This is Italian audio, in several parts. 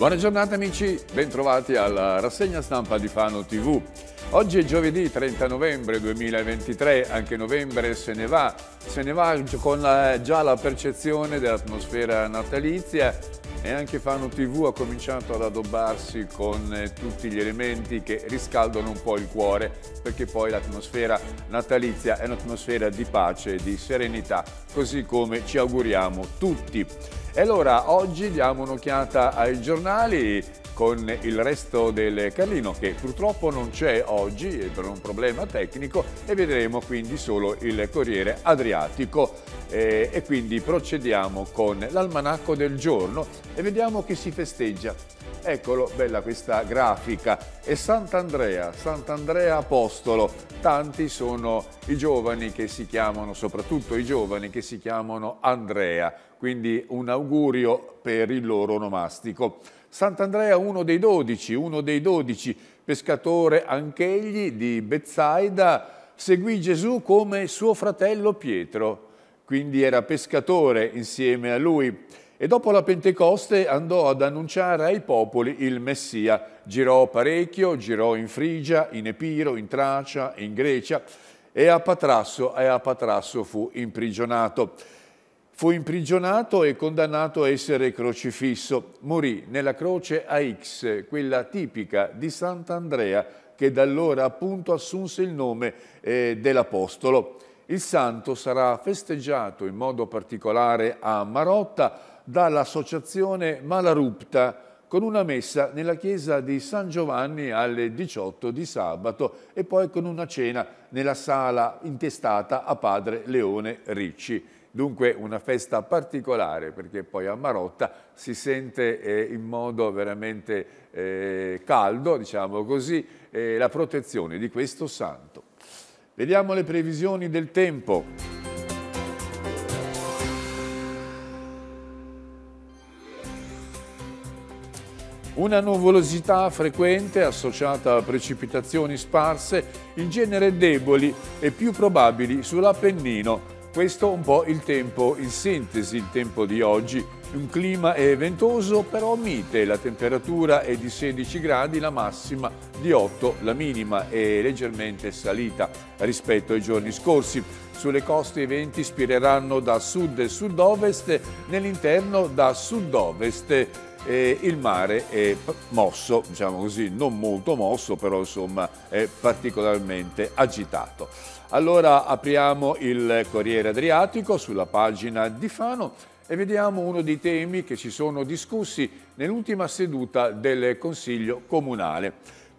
Buona giornata amici, bentrovati alla rassegna stampa di Fano TV. Oggi è giovedì 30 novembre 2023, anche novembre se ne va, se ne va con la, già la percezione dell'atmosfera natalizia e anche Fano TV ha cominciato ad addobbarsi con eh, tutti gli elementi che riscaldano un po' il cuore perché poi l'atmosfera natalizia è un'atmosfera di pace, di serenità, così come ci auguriamo tutti. E allora oggi diamo un'occhiata ai giornali con il resto del Carlino che purtroppo non c'è oggi per un problema tecnico e vedremo quindi solo il Corriere Adriatico eh, e quindi procediamo con l'almanacco del giorno e vediamo che si festeggia Eccolo, bella questa grafica. E Sant'Andrea, Sant'Andrea Apostolo. Tanti sono i giovani che si chiamano, soprattutto i giovani che si chiamano Andrea. Quindi un augurio per il loro onomastico. Sant'Andrea uno dei dodici, uno dei dodici, pescatore anch'egli di Bezzaida, seguì Gesù come suo fratello Pietro, quindi era pescatore insieme a lui. E dopo la Pentecoste andò ad annunciare ai popoli il Messia. Girò parecchio, girò in Frigia, in Epiro, in Tracia, in Grecia e a Patrasso, e a Patrasso fu imprigionato. Fu imprigionato e condannato a essere crocifisso. Morì nella croce a X, quella tipica di Sant'Andrea, che da allora appunto assunse il nome eh, dell'Apostolo. Il santo sarà festeggiato in modo particolare a Marotta dall'associazione Malarupta con una messa nella chiesa di San Giovanni alle 18 di sabato e poi con una cena nella sala intestata a padre Leone Ricci. Dunque una festa particolare perché poi a Marotta si sente eh, in modo veramente eh, caldo, diciamo così, eh, la protezione di questo santo. Vediamo le previsioni del tempo. Una nuvolosità frequente associata a precipitazioni sparse, in genere deboli e più probabili sull'Appennino. Questo un po' il tempo, in sintesi il tempo di oggi, un clima è ventoso però mite, la temperatura è di 16 gradi, la massima di 8, la minima è leggermente salita rispetto ai giorni scorsi. Sulle coste i venti spireranno da sud e sud-ovest, nell'interno da sud-ovest eh, il mare è mosso, diciamo così, non molto mosso, però insomma è particolarmente agitato. Allora apriamo il Corriere Adriatico sulla pagina di Fano e vediamo uno dei temi che si sono discussi nell'ultima seduta del Consiglio Comunale.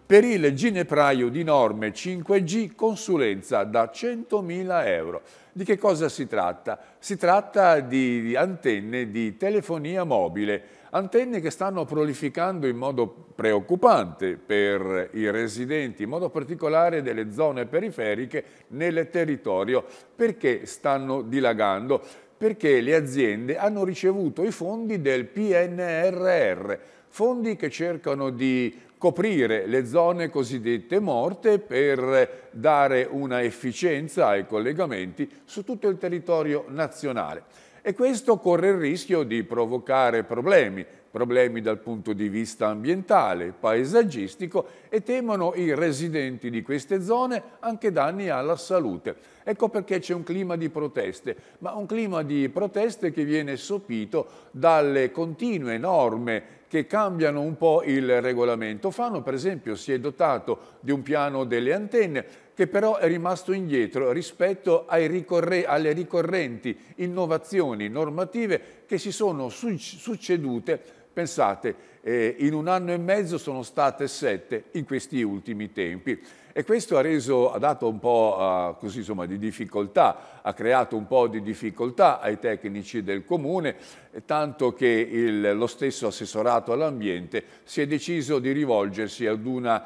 Per il ginepraio di norme 5G consulenza da 100.000 euro. Di che cosa si tratta? Si tratta di antenne di telefonia mobile, antenne che stanno prolificando in modo preoccupante per i residenti, in modo particolare delle zone periferiche nel territorio. Perché stanno dilagando? perché le aziende hanno ricevuto i fondi del PNRR, fondi che cercano di coprire le zone cosiddette morte per dare una efficienza ai collegamenti su tutto il territorio nazionale. E questo corre il rischio di provocare problemi problemi dal punto di vista ambientale, paesaggistico e temono i residenti di queste zone anche danni alla salute. Ecco perché c'è un clima di proteste, ma un clima di proteste che viene sopito dalle continue norme che cambiano un po' il regolamento. Fano per esempio si è dotato di un piano delle antenne che però è rimasto indietro rispetto ricorre alle ricorrenti innovazioni normative che si sono succedute Pensate, eh, in un anno e mezzo sono state sette in questi ultimi tempi e questo ha, reso, ha dato un po' uh, così, insomma, di difficoltà, ha creato un po' di difficoltà ai tecnici del comune, eh, tanto che il, lo stesso assessorato all'ambiente si è deciso di rivolgersi ad una,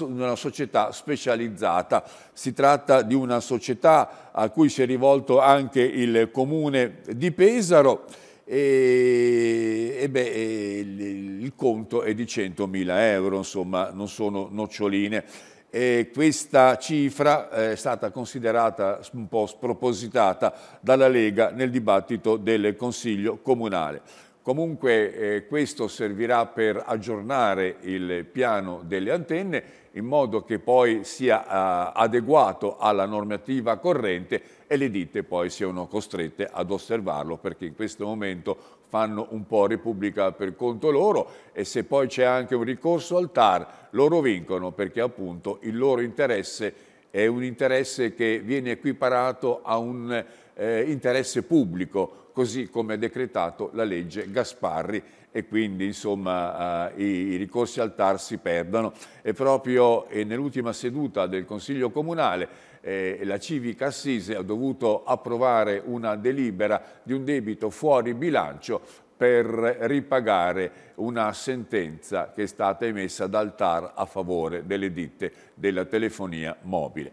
una, società specializzata. Si tratta di una società a cui si è rivolto anche il comune di Pesaro e e beh, il, il, conto è di 100.000 euro, insomma, non sono noccioline. E questa cifra eh, è stata considerata un po' spropositata dalla Lega nel dibattito del Consiglio Comunale. Comunque eh, questo servirà per aggiornare il piano delle antenne in modo che poi sia eh, adeguato alla normativa corrente e le ditte poi siano costrette ad osservarlo perché in questo momento fanno un po' Repubblica per conto loro e se poi c'è anche un ricorso al TAR loro vincono perché appunto il loro interesse è un interesse che viene equiparato a un eh, interesse pubblico così come ha decretato la legge Gasparri e quindi insomma eh, i, ricorsi al TAR si perdono e proprio eh, nell'ultima seduta del Consiglio Comunale eh, la civica assise ha dovuto approvare una delibera di un debito fuori bilancio per ripagare una sentenza che è stata emessa dal TAR a favore delle ditte della telefonia mobile.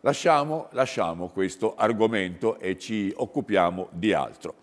Lasciamo, lasciamo questo argomento e ci occupiamo di altro.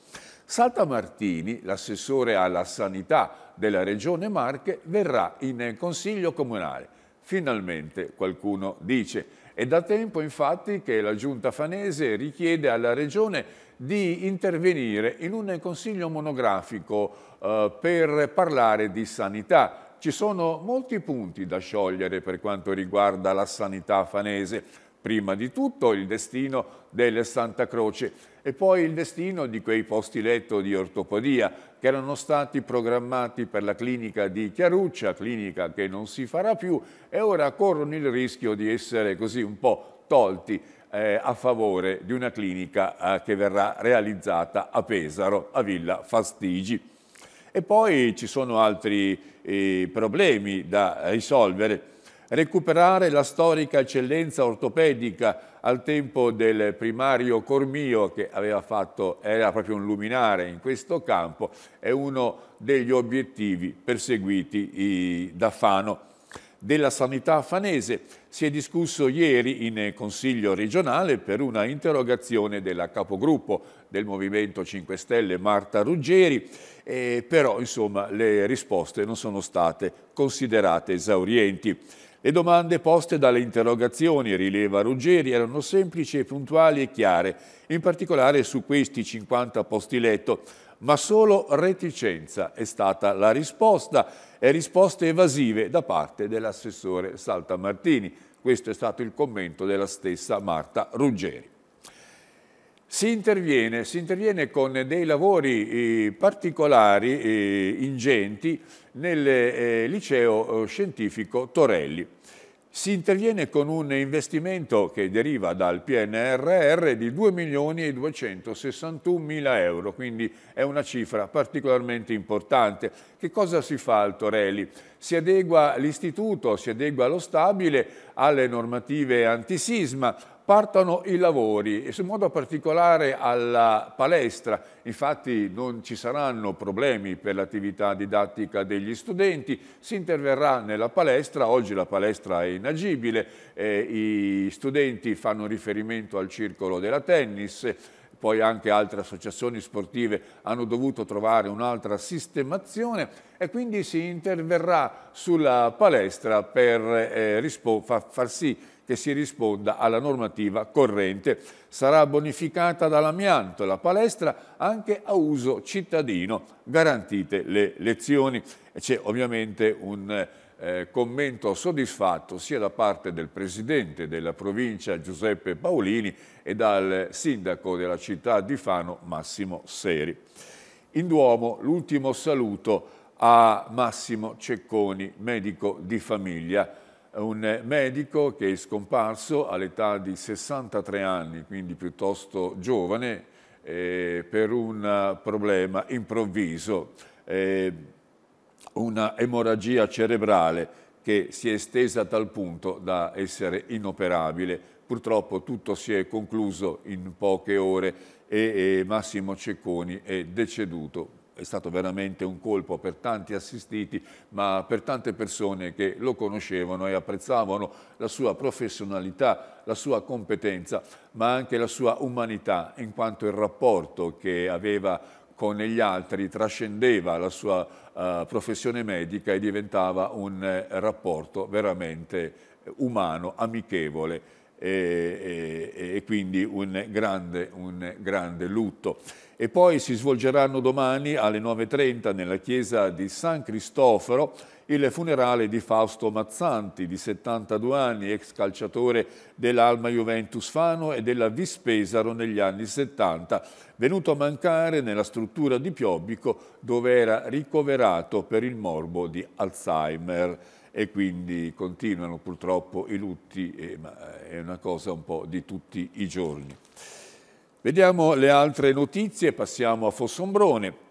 Salta Martini, l'assessore alla sanità della Regione Marche, verrà in Consiglio Comunale. Finalmente, qualcuno dice, è da tempo infatti che la giunta fanese richiede alla regione di intervenire in un consiglio monografico eh, per parlare di sanità. Ci sono molti punti da sciogliere per quanto riguarda la sanità fanese. Prima di tutto il destino della Santa Croce e poi il destino di quei posti letto di ortopodia che erano stati programmati per la clinica di Chiaruccia, clinica che non si farà più, e ora corrono il rischio di essere così un po' tolti eh, a favore di una clinica eh, che verrà realizzata a Pesaro, a Villa Fastigi. E poi ci sono altri eh, problemi da risolvere recuperare la storica eccellenza ortopedica al tempo del primario Cormio che fatto, era proprio un luminare in questo campo, è uno degli obiettivi perseguiti da Fano. Della sanità fanese si è discusso ieri in Consiglio regionale per una interrogazione della capogruppo del Movimento 5 Stelle Marta Ruggeri, eh, però insomma, le risposte non sono state considerate esaurienti. Le domande poste dalle interrogazioni, rileva Ruggeri, erano semplici puntuali e chiare, in particolare su questi 50 posti letto, ma solo reticenza è stata la risposta e risposte evasive da parte dell'assessore Saltamartini. Questo è stato il commento della stessa Marta Ruggeri. Si interviene, si interviene con dei lavori eh, particolari, eh, ingenti, nel eh, liceo eh, scientifico Torelli. Si interviene con un investimento che deriva dal PNRR di 2 milioni e 261 mila euro, quindi è una cifra particolarmente importante. Che cosa si fa al Torelli? Si adegua l'istituto, si adegua lo stabile alle normative antisisma, partano i lavori, in modo particolare alla palestra. Infatti non ci saranno problemi per l'attività didattica degli studenti, si interverrà nella palestra, oggi la palestra è inagibile, eh, i studenti fanno riferimento al circolo della tennis, poi anche altre associazioni sportive hanno dovuto trovare un'altra sistemazione e quindi si interverrà sulla palestra per eh, far sì che si risponda alla normativa corrente. Sarà bonificata dall'amianto la palestra anche a uso cittadino, garantite le lezioni. C'è ovviamente un eh, commento soddisfatto sia da parte del presidente della provincia Giuseppe Paolini e dal sindaco della città di Fano Massimo Seri. In Duomo l'ultimo saluto a Massimo Cecconi, medico di famiglia, un medico che è scomparso all'età di 63 anni, quindi piuttosto giovane, eh, per un problema improvviso. Eh, una emorragia cerebrale che si è estesa a tal punto da essere inoperabile. Purtroppo tutto si è concluso in poche ore e, e Massimo Cecconi è deceduto è stato veramente un colpo per tanti assistiti, ma per tante persone che lo conoscevano e apprezzavano la sua professionalità, la sua competenza, ma anche la sua umanità, in quanto il rapporto che aveva con gli altri trascendeva la sua uh, professione medica e diventava un uh, rapporto veramente umano, amichevole e, e, e quindi un grande, un grande lutto. E poi si svolgeranno domani alle 9.30 nella chiesa di San Cristoforo il funerale di Fausto Mazzanti, di 72 anni, ex calciatore dell'Alma Juventus Fano e della Vispesaro negli anni 70, venuto a mancare nella struttura di Piobbico dove era ricoverato per il morbo di Alzheimer e quindi continuano purtroppo i lutti, eh, ma eh, è una cosa un po' di tutti i giorni. Vediamo le altre notizie, passiamo a Fossombrone.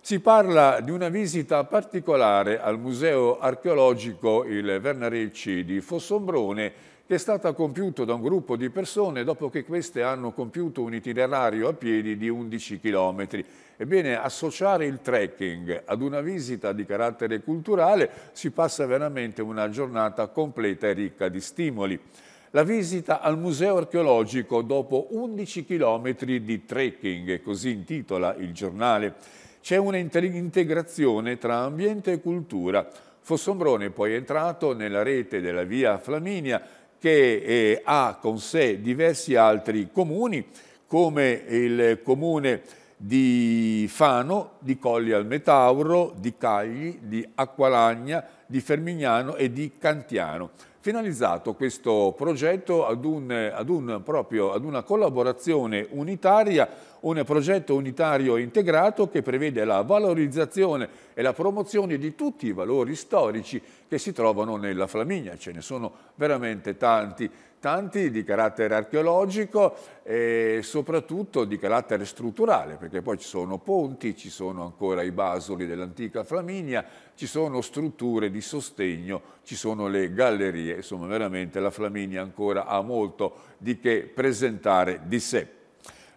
Si parla di una visita particolare al Museo archeologico il Vernarecci di Fossombrone che è stata compiuta da un gruppo di persone dopo che queste hanno compiuto un itinerario a piedi di 11 km. Ebbene, associare il trekking ad una visita di carattere culturale si passa veramente una giornata completa e ricca di stimoli. La visita al museo archeologico dopo 11 km di trekking, così intitola il giornale. C'è un'integrazione tra ambiente e cultura. Fossombrone è poi entrato nella rete della via Flaminia che eh, ha con sé diversi altri comuni come il comune di Fano, di Colli al Metauro, di Cagli, di Acqualagna, di Fermignano e di Cantiano. Finalizzato questo progetto ad, un, ad, un proprio, ad una collaborazione unitaria un progetto unitario e integrato che prevede la valorizzazione e la promozione di tutti i valori storici che si trovano nella Flaminia. Ce ne sono veramente tanti, tanti di carattere archeologico e soprattutto di carattere strutturale, perché poi ci sono ponti, ci sono ancora i basoli dell'antica Flaminia, ci sono strutture di sostegno, ci sono le gallerie, insomma veramente la Flaminia ancora ha molto di che presentare di sé.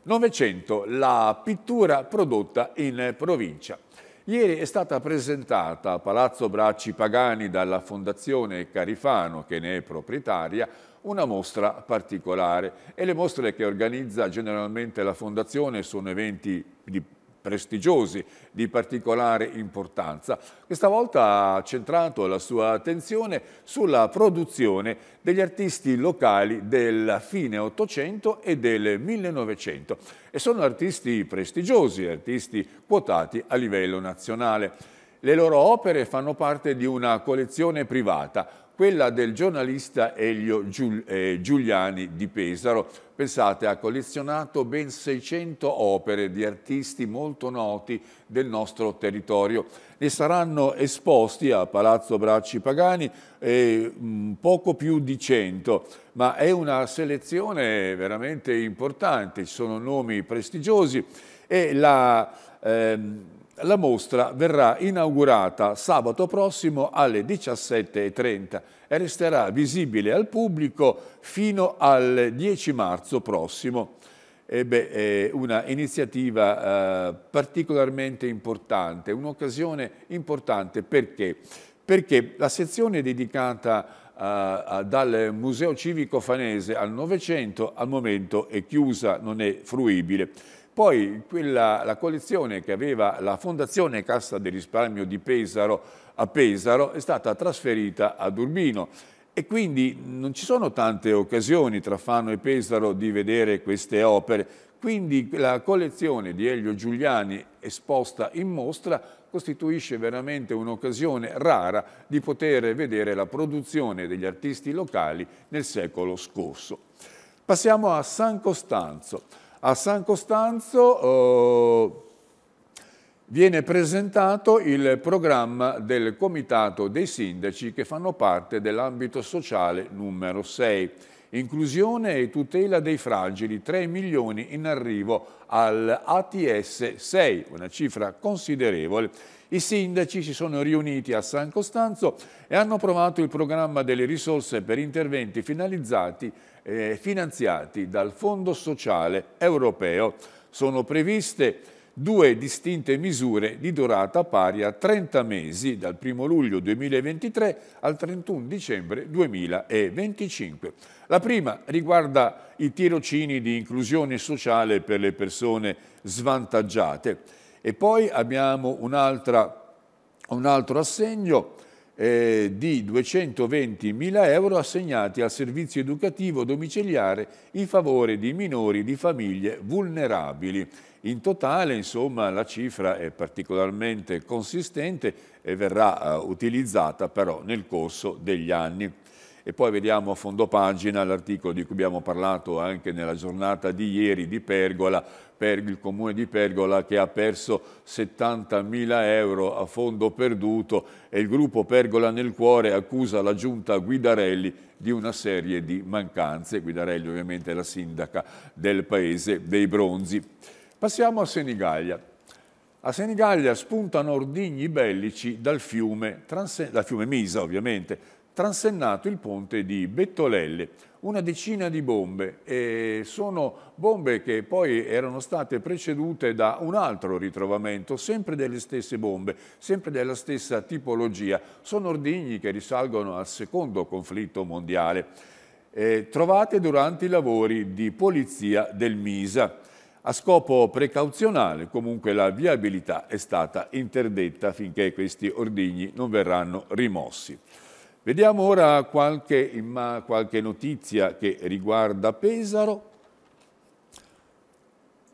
Novecento, la pittura prodotta in provincia. Ieri è stata presentata a Palazzo Bracci Pagani dalla Fondazione Carifano, che ne è proprietaria, una mostra particolare e le mostre che organizza generalmente la Fondazione sono eventi di prestigiosi di particolare importanza. Questa volta ha centrato la sua attenzione sulla produzione degli artisti locali del fine Ottocento e del 1900 e sono artisti prestigiosi, artisti quotati a livello nazionale. Le loro opere fanno parte di una collezione privata, quella del giornalista Elio eh, Giuliani di Pesaro. Pensate, ha collezionato ben 600 opere di artisti molto noti del nostro territorio. Ne saranno esposti a Palazzo Bracci Pagani eh, mm, poco più di 100, ma è una selezione veramente importante, ci sono nomi prestigiosi e la, ehm, la mostra verrà inaugurata sabato prossimo alle 17.30 e resterà visibile al pubblico fino al 10 marzo prossimo. Ebbe eh, una iniziativa eh, particolarmente importante, un'occasione importante perché? Perché la sezione dedicata Uh, dal Museo Civico Fanese al Novecento al momento è chiusa, non è fruibile. Poi quella, la collezione che aveva la Fondazione Cassa del Risparmio di Pesaro a Pesaro è stata trasferita ad Urbino e quindi non ci sono tante occasioni tra Fano e Pesaro di vedere queste opere. Quindi la collezione di Elio Giuliani esposta in mostra costituisce veramente un'occasione rara di poter vedere la produzione degli artisti locali nel secolo scorso. Passiamo a San Costanzo. A San Costanzo eh, viene presentato il programma del Comitato dei Sindaci che fanno parte dell'ambito sociale numero 6 Inclusione e tutela dei fragili, 3 milioni in arrivo al ATS 6, una cifra considerevole. I sindaci si sono riuniti a San Costanzo e hanno approvato il programma delle risorse per interventi finalizzati e eh, finanziati dal Fondo Sociale Europeo. Sono previste due distinte misure di durata pari a 30 mesi dal 1 luglio 2023 al 31 dicembre 2025. La prima riguarda i tirocini di inclusione sociale per le persone svantaggiate e poi abbiamo un, un altro assegno eh, di 220.000 euro assegnati al servizio educativo domiciliare in favore di minori di famiglie vulnerabili. In totale, insomma, la cifra è particolarmente consistente e verrà eh, utilizzata però nel corso degli anni. E poi vediamo a fondo pagina l'articolo di cui abbiamo parlato anche nella giornata di ieri di Pergola, il comune di Pergola che ha perso 70.000 euro a fondo perduto e il gruppo Pergola nel cuore accusa la giunta Guidarelli di una serie di mancanze. Guidarelli ovviamente è la sindaca del paese dei bronzi. Passiamo a Senigallia. A Senigallia spuntano ordigni bellici dal fiume, dal fiume Misa ovviamente, transennato il ponte di Bettolelle una decina di bombe e sono bombe che poi erano state precedute da un altro ritrovamento, sempre delle stesse bombe, sempre della stessa tipologia. Sono ordigni che risalgono al secondo conflitto mondiale, eh, trovate durante i lavori di polizia del Misa. A scopo precauzionale comunque la viabilità è stata interdetta finché questi ordigni non verranno rimossi. Vediamo ora qualche, qualche notizia che riguarda Pesaro.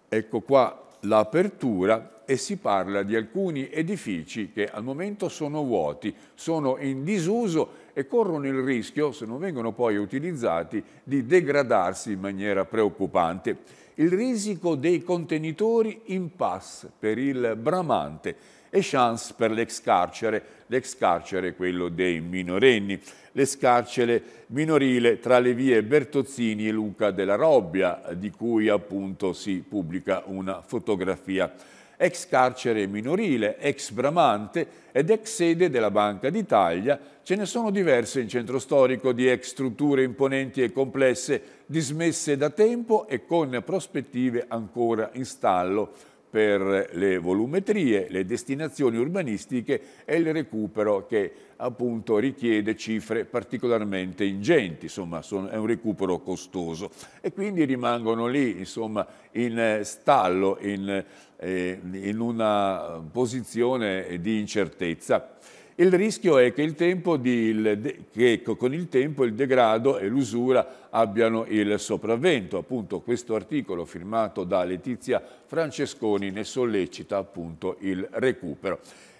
Ecco qua l'apertura e si parla di alcuni edifici che al momento sono vuoti, sono in disuso e corrono il rischio, se non vengono poi utilizzati, di degradarsi in maniera preoccupante. Il risico dei contenitori in pass per il Bramante e chance per l'ex carcere, l'ex carcere quello dei minorenni, l'ex carcere minorile tra le vie Bertozzini e Luca della Robbia, di cui appunto si pubblica una fotografia ex carcere minorile, ex Bramante ed ex sede della Banca d'Italia, ce ne sono diverse in centro storico di ex strutture imponenti e complesse, dismesse da tempo e con prospettive ancora in stallo, per le volumetrie, le destinazioni urbanistiche e il recupero che appunto richiede cifre particolarmente ingenti, insomma sono, è un recupero costoso e quindi rimangono lì insomma in stallo, in, eh, in una posizione di incertezza. Il rischio è che, di, che, con il tempo il degrado e l'usura abbiano il sopravvento. Appunto questo articolo firmato da Letizia Francesconi ne sollecita appunto il recupero.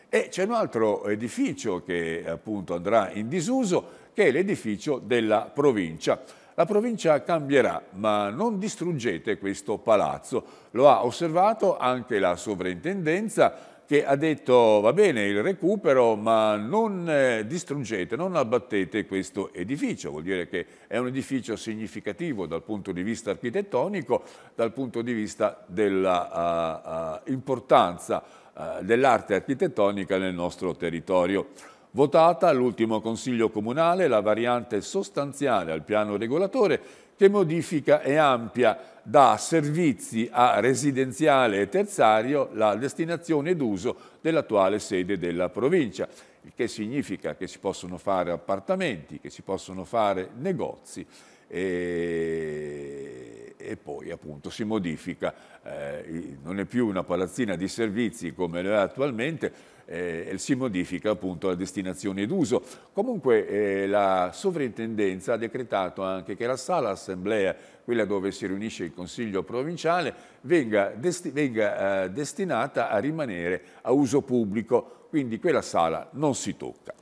E c'è un altro edificio che appunto andrà in disuso, che è l'edificio della provincia. La provincia cambierà, ma non distruggete questo palazzo. Lo ha osservato anche la sovrintendenza che ha detto va bene il recupero ma non eh, distruggete, non abbattete questo edificio, vuol dire che è un edificio significativo dal punto di vista architettonico, dal punto di vista dell'importanza ah, ah, uh, ah, uh, dell'arte architettonica nel nostro territorio. Votata all'ultimo Consiglio Comunale la variante sostanziale al piano regolatore che modifica e ampia da servizi a residenziale e terziario la destinazione d'uso dell'attuale sede della provincia, il che significa che si possono fare appartamenti, che si possono fare negozi e, e poi appunto si modifica, eh, non è più una palazzina di servizi come lo è attualmente, eh, si modifica appunto la destinazione d'uso. Comunque eh, la sovrintendenza ha decretato anche che la sala assemblea, quella dove si riunisce il Consiglio provinciale, venga, desti venga eh, destinata a rimanere a uso pubblico, quindi quella sala non si tocca.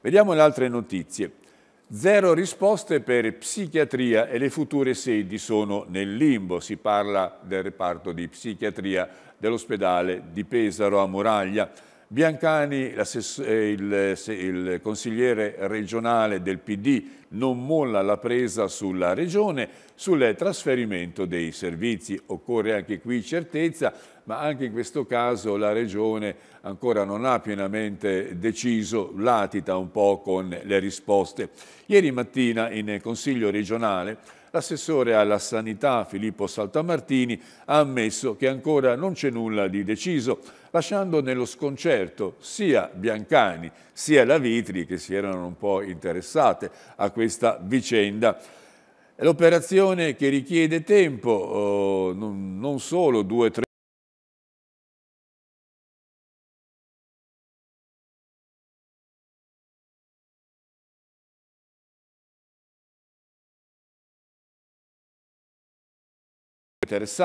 Vediamo le altre notizie. Zero risposte per psichiatria e le future sedi sono nel limbo. Si parla del reparto di psichiatria dell'ospedale di Pesaro a Muraglia. Biancani, eh, il, il consigliere regionale del PD, non molla la presa sulla regione sul trasferimento dei servizi. Occorre anche qui certezza, ma anche in questo caso la regione ancora non ha pienamente deciso, latita un po' con le risposte. Ieri mattina in Consiglio regionale l'assessore alla sanità Filippo Saltamartini ha ammesso che ancora non c'è nulla di deciso, lasciando nello sconcerto sia Biancani sia la Vitri che si erano un po' interessate a questa vicenda. L'operazione che richiede tempo, oh, non solo due o tre interessado.